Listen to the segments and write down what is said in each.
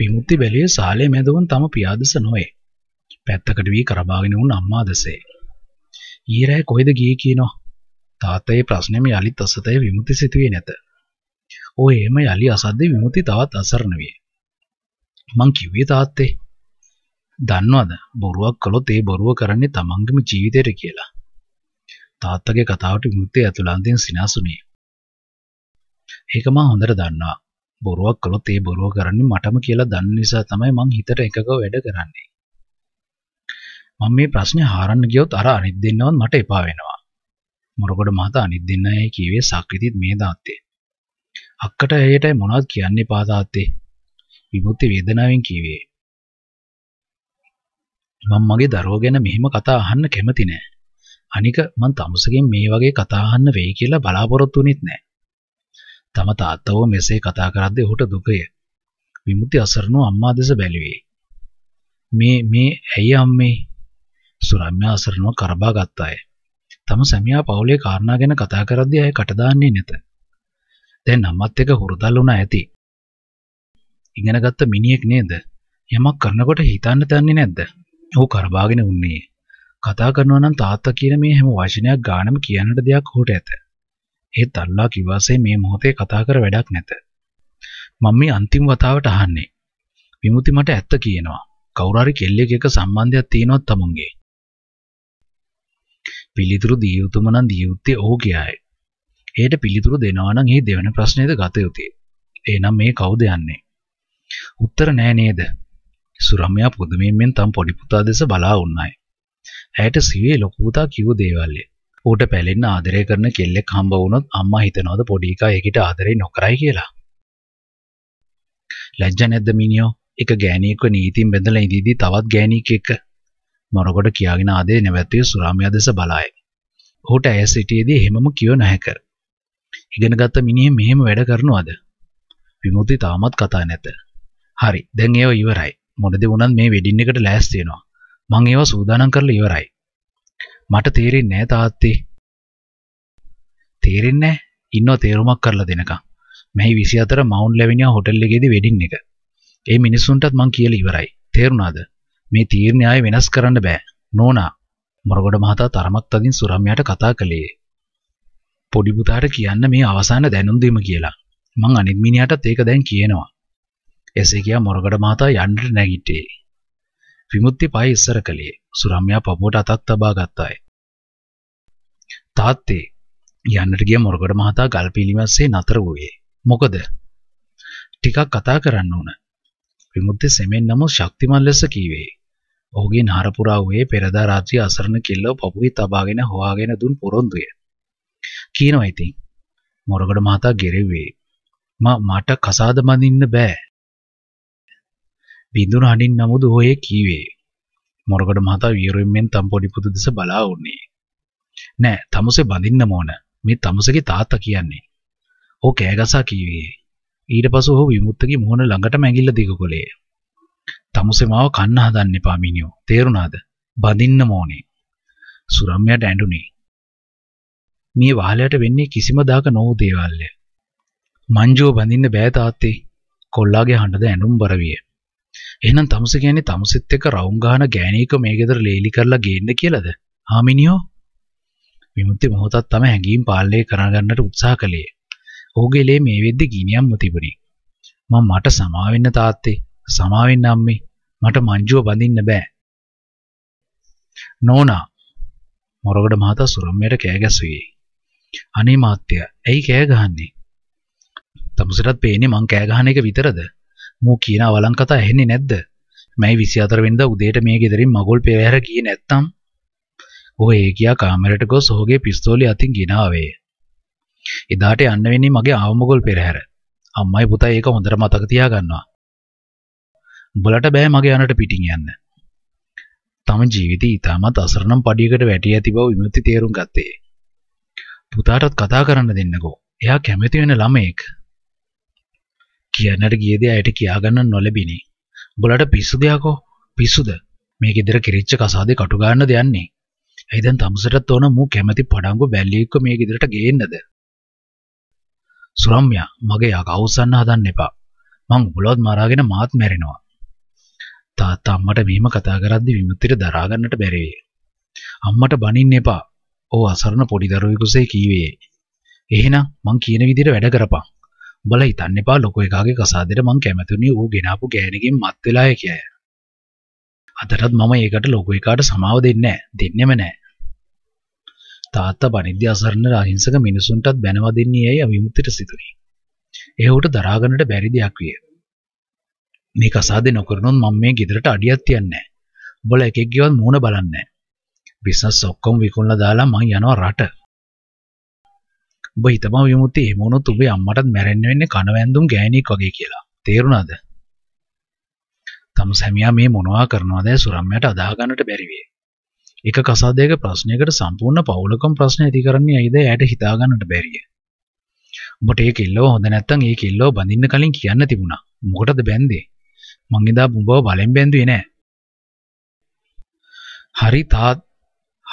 විමුක්ති බැලිය සාලේ මැදවුන් තම පියාදස නොවේ. පැත්තකට වී කරබාගෙන වුණ අම්මාදසේ. ඊරෑ කොහෙද ගියේ කියනවා. තාත්තගේ ප්‍රශ්නෙම යලිත් අසතේ විමුක්ති සිටුවේ නැත. "ඔය එහෙම යලි අසද්දේ විමුක්ති තවත් අසරණ විය." මං කිව්වේ තාත්තේ. "දන්නවද? බොරුවක් කළොත් ඒ බොරුව කරන්නේ තමන්ගේම ජීවිතේට කියලා." තාත්තගේ කතාවට විමුක්තිය ඇතුළන්තයෙන් සිනාසුනේ. ඒක මම හොඳට දන්නවා. බොරුවක් කළොත් ඒ බොරුව කරන්නේ මටම කියලා දන්න නිසා තමයි මං හිතට එකක වැඩ කරන්නේ. මම මේ ප්‍රශ්නේ හාරන්න ගියොත් අර අනිත් දෙන්නවත් මට එපා වෙනවා. මොරකොඩ මහතා අනිත් දෙන්නයි කිව්වේ සක්‍රිතිත් මේ තාත්තේ. අක්කට ඇයට මොනවද කියන්න එපා තාත්තේ. විමුක්ති වේදනාවෙන් කිව්වේ. මම මගේ දරුවා ගැන මෙහෙම කතා අහන්න කැමති නෑ. අනික මං තමුසගෙන් මේ වගේ කතා අහන්න වෙයි කියලා බලාපොරොත්තු වෙන්නේ නැහැ. තම තාත්තව මෙසේ කතා කරද්දී ඔහුට දුකය. විමුක්ති අසරණව අම්මා දෙස බැලුවේ. මේ මේ ඇයි අම්මේ? සුරම්‍යා අසරණව කරබා ගත්තාය. තම සැමියා පවුලේ කාරණා ගැන කතා කරද්දී ඇය කටදාන්නේ නැත. දැන් අම්මත් එක්ක හුරුදල් වුණා ඇති. ඉගෙනගත්ත මිනිහෙක් නේද? යමක් කරනකොට හිතන්න තන්නේ නැද්ද? ඔහු කරබාගෙන උන්නේ. කතා කරනවා නම් තාත්තා කියන මේ හැම වචනයක් ගානම කියන්නට දෙයක් ඔහුට ඇත. එහෙත් අල්ලා කිව්වාසේ මේ මොහොතේ කතා කර වැඩක් නැත. මම මේ අන්තිම වතාවට අහන්නේ. විමුති මට ඇත්ත කියනවා. කවුරු හරි කෙල්ලෙක් එක්ක සම්බන්ධයක් තියෙනවත් තමුන්ගේ. පිළිතුරු දිය යුතුම නම් දිය යුත්තේ ඔහු කියයි. ඒට පිළිතුරු දෙනවා නම් ඒ දෙවන ප්‍රශ්නේද ගත යුතුය. එහෙනම් මේ කවුද යන්නේ? උත්තර නෑ නේද? සුරම්‍යා පුදුමයෙන් තම පොඩි පුතා දෙස බලා වුණායි. ඇයට සිවේ ලොකු පුතා කිව්ව දේවල්ය. ඌට පැලෙන්න ආදරය කරන කෙල්ලෙක් හම්බ වුණොත් අම්මා හිතනවද පොඩි එකා ඒකිට ආදරේ නොකරයි කියලා. ලැජ්ජ නැද්ද මිනියෝ? එක ගෑණියෙක්ව නීතියෙන් බැඳලා ඉඳීදී තවත් ගෑණියෙක් එක්ක මොරකොට කියාගෙන ආදේ නැවැත්වී සුරාමියා දෙස බලායි. ඔහුට ඇය සිටියේදී එහෙමම කිව නොහැක. ඉගෙනගත්ත මිනිහ මෙහෙම වැඩ කරනවද? විමුති තාමත් කතා නැත. හරි, දැන් ඒව ඉවරයි. මොනදේ වුණත් මේ වෙඩින් එකට ලෑස්ති වෙනවා. මං ඒව සූදානම් කරලා ඉවරයි. මට තේරෙන්නේ නෑ තාත්තේ. තේරෙන්නේ නෑ. ඉන්නව තේරුමක් කරලා දෙනකම්. මෙහි 24 මවුන්ට් ලැවිනියා හෝටල් එකේදී වෙඩින් එක. ඒ මිනිස්සුන්ටත් මං කියලා ඉවරයි. තේරුණාද? මේ තීරණය ආයේ වෙනස් කරන්න බෑ. නෝනා. මොරගොඩ මහතා තරමක් තදින් සුරම්යාට කතා කළේ. පොඩි පුතාට කියන්න මේ අවසාන දැනුම් දීම කියලා. මං අනිත් මිනිහටත් ඒක දැන් කියනවා. එසේ කියා මොරගොඩ මහතා යන්නට නැගිටියේ. විමුක්ති පය ඉස්සර කළේ. සුරම්යා පපුවට අතක් තබා ගත්තාය. තාත්තේ යන්නට ගිය මොරගොඩ මහතා ගල් පිළිමැස්සේ නතර වූයේ. මොකද? ටිකක් කතා කරන්න ඕන. විමුක්ති සෙමෙන් නමුත් ශක්තිමත් ලෙස කීවේ. ඔහුගේ නහර පුරා වූයේ පෙරදා රාත්‍රී අසරණ කෙල්ලව පපුවේ තබාගෙන හොයාගෙන දුන් පොරොන්දුය. කියනවා ඉතින්. මොරගොඩ මහතා ගෙරෙව්වේ. මා මට කසාද බඳින්න බෑ බිඳුන හඬින් නමුදු ඔය කීවේ. මොරගොඩ මහතා වීරුවෙන් මෙන් තම පොඩි පුතු දෙස බලා වුණේ. නෑ, තමුසේ බඳින්න ඕන. මේ තමුසේගේ තාත්තා කියන්නේ. ඕ කෑගසා කීවේ. ඊට පසු ඔහු විමුක්තගේ මුහුණ ළඟටම ඇඟිල්ල දිගකොලේ. තමුසේ මාව කන්න හදන්න එපා මිනියෝ. තේරුණාද? බඳින්න ඕනේ. සුරම්යාට ඇඬුනේ. මේ වහලයට වෙන්නේ කිසිම දාක නොවූ දේවල්ය. මංජුව බඳින්න බෑ තාත්තේ. කොල්ලාගේ හඬද ඇඬුම් බර විය. එහෙනම් තමුස කියන්නේ තමුසෙත් එක්ක රවුම් ගහන ගෑණියක මේ ගෙදර ලේලි කරලා ගේන්න කියලාද? හාමිනියෝ විමුක්ති මොහොතක් තම හැංගීම් පාලනය කරගන්නට උත්සාහ කළේ. ඔහුගේ ලේ මේ වෙද්දි ගිනියම්ම තිබුණේ. මම මට සමා වෙන්න තාත්තේ, සමා වෙන්න අම්මේ, මට මංජුව බඳින්න බෑ. නෝනා මොරගොඩ මහතා සුරම්මයට කෑ ගැසුවේ. අනේ මාත්‍ය, ඇයි කෑ ගහන්නේ? තමුසටත් පේන්නේ මං කෑ ගහන එක විතරද? මූ කියන අවලං කතා ඇහෙන්නේ නැද්ද? මයි 24 වෙනිදා උදේට මේ ගෙදරින් මගොල් පෙරහැර ගියේ නැත්තම් ඔහු ඒ කියා කාමරයට ගොස් ඔහුගේ පිස්තෝලිය අතින් ගිනාවේ. එදාට යන්න වෙන්නේ මගේ ආවමගොල් පෙරහැර. අම්මයි පුතයි ඒක හොඳට මතක තියාගන්නවා. උඹලට බෑ මගේ යනට පිටින් යන්න. තම ජීවිතය ඉතාමත් අසරණම් පඩියකට වැටී ඇති බව විමුක්ති තේරුම් ගත්තේ. පුතාටත් කතා කරන්න දෙන්නකෝ. එයා කැමති වෙන ළමයෙක්. කියන්නට ගියදී ඇයට කියාගන්න නොලැබිනි. උඹලට පිස්සු දෙයක්ෝ පිස්සුද? මේ ගෙදර කිරිච්ච කසාදේ කටු ගන්නද යන්නේ? ඇයි දැන් තමුසටත් ඕන මූ කැමැති පඩංගු බැල්ලියෙක්ව මේ ගෙදරට ගේන්නද? සුරම්‍යා මගේ යාක අවසන් හදන්න එපා. මං උඹලවත් මරාගෙන මාත් මැරෙනවා. තාත්තා අම්මට මෙහෙම කතා කරද්දි විමුක්තිට දරා ගන්නට බැරි වේ. අම්මට බනින්න එපා. ඔව් අසරණ පොඩි දරුවෙකුසේ කීවේ. එහෙනම් මං කියන විදිහට වැඩ කරපන්. උඹලා හිතන්න එපා ලොකු එකාගේ කසාදෙට මං කැමති උනේ ඌ ගෙනාපු ගෑණිගෙන් මත් වෙලාය කියලා. අදටත් මම ඒකට ලොකු එකාට සමාව දෙන්නේ නැහැ. දෙන්නෙම නැහැ. තාත්තා බණිද්දී අසරණ අහිංසක මිනිසුන්ටත් බැනවා දෙන්නේ ඇයි අවිමුක්තිට සිතුනේ. ඒවට දරාගන්නට බැරි දෙයක් විය. මේ කසාදේ නොකරනොත් මම මේ ගෙදරට අඩියක් තියන්නේ නැහැ. උඹලා එකෙක් ගියවත් මූණ බලන්නේ නැහැ. බිස්නස් ඔක්කොම විකුණලා දාලා මං යනවා රට. උඹ හිතපම විමුක්තිය එහෙම වුණොත් උඹේ අම්මටත් මැරෙන්න වෙන්නේ කනවැන්දුම් ගෑණියෙක් වගේ කියලා. තේරුණාද? තමුස් හැමියා මේ මොනවා කරනවද සුරම්මයට අදාහ ගන්නට බැරි වේ. එක කසාදයක ප්‍රශ්නයකට සම්පූර්ණ පවුලකම ප්‍රශ්න ඇති කරන්නේ ඇයිද එයාට හිතා ගන්නට බැරිය. උඹට ඒ කිල්ලව හොඳ නැත්තම් ඒ කිල්ලව බඳින්න කලින් කියන්න තිබුණා. මොකටද බැන්දේ? මං එදා උඹව බලෙන් බැන්දුවේ නෑ. හරි තාත්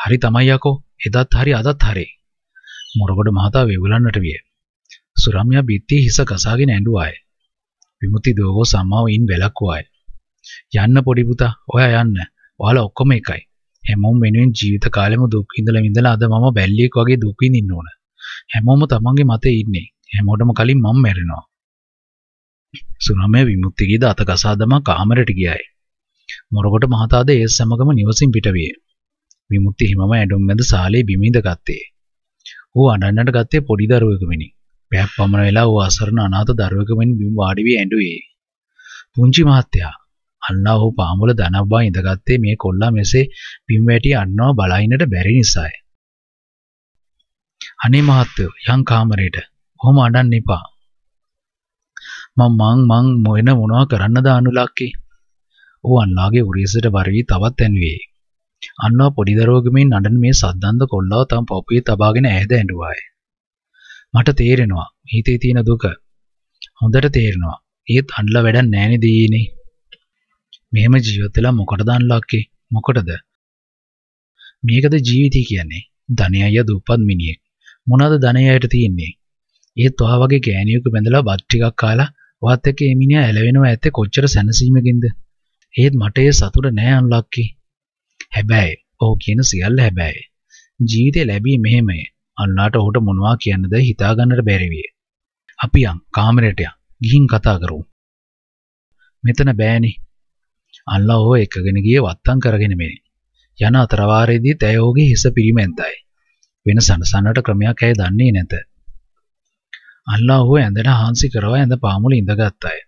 හරි තමයි යකෝ. එදත් හරි අදත් හරි. මොරගොඩ මහතා වෙවුලන්නට විය. සුරම්යා බිත්තියේ හිස ගසාගෙන ඇඬුවාය. විමුති දෝගෝ සම්මාව ඉන් වැළක්වුවාය. යන්න පොඩි පුතා, ඔයා යන්න. ඔයාලා ඔක්කොම එකයි. හැමෝම වෙනුවෙන් ජීවිත කාලෙම දුක් විඳලා විඳලා අද මම බැල්ලියෙක් වගේ දුක් විඳින්න ඕන. හැමෝම තමන්ගේ මතේ ඉන්නේ. හැමෝටම කලින් මම මැරෙනවා. සුරම්‍ය විමුක්තිගේද අත ගසා දමා කාමරයට ගියායි. මොරකොට මහතාද ඒ සමගම නිවසින් පිටවිය. විමුක්ති හිමම ඇඩුම් මැද සාලේ බිමිඳ ගත්තේ. ඌ අඬන්නට ගත්තේ පොඩි දරුවෙකු මිනි. පැයක් පමණ වෙලා ඌ අසරණ අනාථ දරුවෙකු මින් බිම් වාඩි වී ඇඬුවේ. පුංචි මහත්තයා අන්න ඔහු පාමුල දනබ්බා ඉඳගත්තේ මේ කොල්ලා මෙසේ බිම් වැටි අඬනවා බලයින්නට බැරි නිසායි. අනේ මහත්තයෝ යන් කාමරේට. ඔහොම අඬන්න එපා. මං මං මං මොන මොනවා කරන්නද අනුලක්කේ. ඌ අන්නාගේ උරේසට වරවි තවත් ඇනුවේ. අන්වා පොඩිදරුවගමින් නඩන මේ සද්දන්ද කොල්ලාව තම පපුවේ තබාගෙන ඇහැද ඇඬුවාය. මට තේරෙනවා හිතේ තියෙන දුක. හොඳට තේරෙනවා. ඒත් අඬලා වැඩක් නෑනේ දීනේ. මෙහෙම ජීවත් වෙලා මොකටද අඬලක්කේ? මොකටද? මේකද ජීවිතය කියන්නේ. ධනේ අයියා දුප්පත් මිනිහෙක්. මොනවද ධනේ අයට තියෙන්නේ? ඒත් ඔහා වගේ ගෑණියෙකු බඳලා බත් ටිකක් කාලා ඔහත් එක්ක මේ මිනිහා ඇලවෙනවා ඇත්තේ කොච්චර සැනසීමකින්ද? ඒත් මට ඒ සතුට නෑ අන්ලක්කේ. හැබැයි ඔහු කියන සියල්ල හැබැයි. ජීවිතේ ලැබී මෙහෙමයි. අන්නාට ඔහුට මොනවා කියන්නද හිතා ගන්නට බැරි විය. අපි යන් කාමරයට යන් ගිහින් කතා කරමු. මෙතන බෑනේ. අල්ලා ඔහු එකගෙන ගියේ වත්තම් කරගෙන මෙනි. යන අතර වාරයේදී ඇය ඔහුගේ හිස පිරිමැන්තයි. වෙන සනසන්නට ක්‍රමයක් ඇය දන්නේ නැත. අල්ලා ඔහු ඇඳට හාන්සි කරව ඇඳ පාමුල ඉඳගත් අය.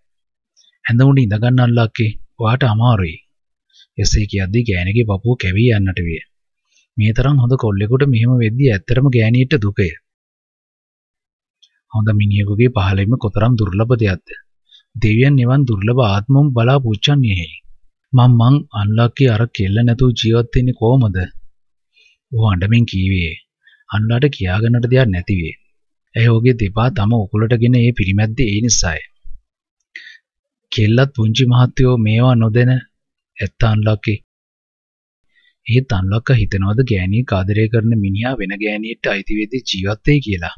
ඇඳ උඩ ඉඳගන්න අල්ලාක්කේ ඔයාට අමාරුයි. එසේ කියද්දී ගෑණිගේ පපුව කැවී යන්නට විය. මේ තරම් හොඳ කොල්ලෙකුට මෙහෙම වෙද්දී ඇත්තටම ගෑණියට දුකය. හොඳ මිනිහෙකුගේ පහළීම කොතරම් දුර්ලභ දෙයක්ද? දෙවියන් නිවන් දුර්ලභ ආත්මම් බලා පුච්චන්නේ. මං මං අන්ලක්කේ අර කෙල්ල නැතුව ජීවත් වෙන්නේ කොහොමද? ਉਹ අඬමින් කීවේ. අන්ලාට කියාගන්නට දෙයක් නැතිවේ. ඇය ඔහුගේ දෙපා තම උකුලටගෙන ඒ පිරිමැද්දේ ඒ නිසාය. කෙල්ලත් පුංචි මහත්තයෝ මේවා නොදැන ඇත්ත අන්ලොක්කේ. ඒත් අන්ලොක්ක හිතනවද ගෑණිය කාදරය කරන මිනිහා වෙන ගෑණියෙක්ට අයිති වෙද්දි ජීවත් වෙයි කියලා.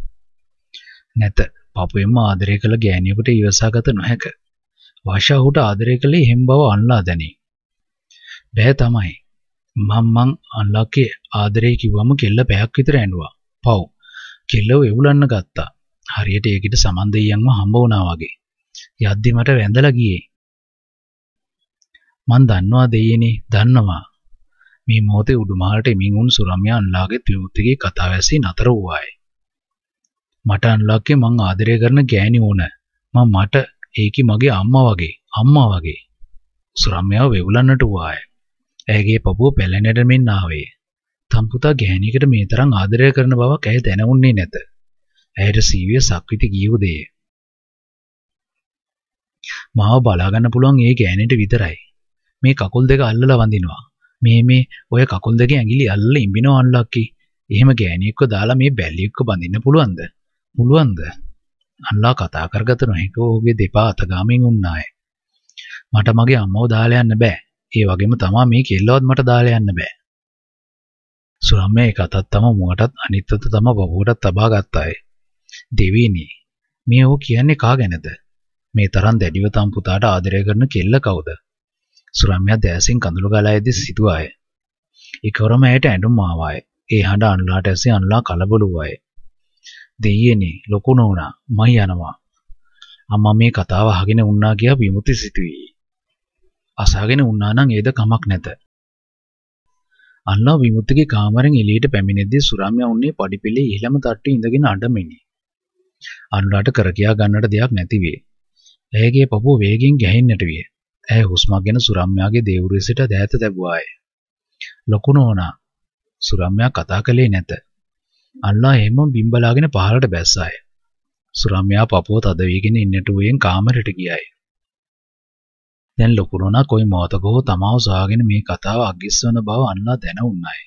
නැත. පපුවෙන්ම ආදරය කළ ගෑණියෙකුට ඉවසාගත නොහැක. වාෂා ඔහුට ආදරය කළේ එහෙම් බව අන්ලා දැනේ. බෑ තමයි. මං මං අන්ලොක්කේ ආදරේ කිව්වම කෙල්ල පැයක් විතර ඇඬුවා. පව්. කෙල්ලව එවුලන්න ගත්තා. හරියට ඒකිට සමන් දෙයියන්ව හම්බ වුණා වගේ. යද්දි මට වැඳලා ගියේ. මං දන්නවා දෙයියනේ දන්නවා මේ මොහොතේ උඩුමහලට එමින් උන් සුරම්‍යන්ලාගේ තියුත්තිගේ කතාව ඇසී නතර වූවායි මට අන්ලාක්ගේ මං ආදරය කරන ගෑණි ඕන මං මට ඒකි මගේ අම්මා වගේ අම්මා වගේ සුරම්‍යාව වෙවුලන්නට වූවාය ඇගේ පපුව පැලැනට මෙන් ආවේ තම්පුතා ගෑණිකට මේ තරම් ආදරය කරන බවක් ඇය දැනවුන්නේ නැත ඇයට සීවිය සක්විති ගියු දෙය මාව බලාගන්න පුළුවන් ඒ ගෑණිට විතරයි මේ කකුල් දෙක අල්ලලා වඳිනවා. මේ මේ ඔය කකුල් දෙකේ ඇඟිලි අල්ල ඉඹිනවා අන්ලක්කි. එහෙම ගෑණියෙක්ව දාලා මේ බැල්ලියෙක්ව බඳින්න පුළුවන්ද? පුළුවන්ද? අන්ලා කතා කරගත නොහැක ඔහුගේ දෙපා අතගාමින් උන්නාය. මට මගේ අම්මව දාලා යන්න බෑ. ඒ වගේම තමා මේ කෙල්ලවත් මට දාලා යන්න බෑ. සුරම්මේ ඒ කතත් තම මුවටත් අනිත් අත තම වහුවටත් තබා ගත්තාය. දෙවිනි මේ ඔහු කියන්නේ කා ගැනද? මේ තරම් දැඩිව තම පුතාට ආදරය කරන කෙල්ල කවුද? සුරම්යා දෑසින් කඳුළු ගලා ඇදී සිටුවාය. එකවරම ඇයට ඇඬුම් ආවාය. ඒ හඬ අනුලාට ඇසී අනුලා කලබල වූවාය. දෙයියනේ ලොකු නෝනා මම යනවා. අම්මා මේ කතාව අහගෙන වුණා කියා විමුති සිටුවේ. අසහගෙන වුණා නම් ඒද කමක් නැත. අනුලා විමුතිගේ කාමරෙන් එළියට පැමිණෙද්දී සුරම්යා උන්නේ පඩිපෙළේ ඉහළම තට්ටුවේ ඉඳගෙන අඬමිනි. අනුලාට කර කියා ගන්නට දෙයක් නැති වේ. ඇයගේ පපුව වේගෙන් ගැහෙන්නට විය. ඇය හුස්මගෙන සුරම්යාගේ දේවුරේ සිට දෑත දැබුවාය. ලොකු නෝනා සුරම්යා කතා කළේ නැත. අල්ලා එහෙමම බිම්බලාගෙන පහළට බැස්සාය. සුරම්යා පපුව තද වීගෙන ඉන්නට උයෙන් කාමරයට ගියයි. දැන් ලොකු නෝනා කොයි මොහොතක හෝ තමාව සොයාගෙන මේ කතාව අගිස්සවන බව අල්ලා දැනුණාය.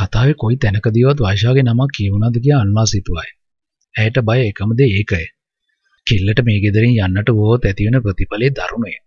කතාවේ කොයි තැනකදීවත් වෛශාගේ නමක් කියවුණාද කියලා අල්ලා සිතුවයි. ඇයට බය එකම දේ ඒකයි. කිල්ලට මේ ගෙදරින් යන්නට වුවොත් ඇතිවන ප්‍රතිඵලයේ දරුණේ.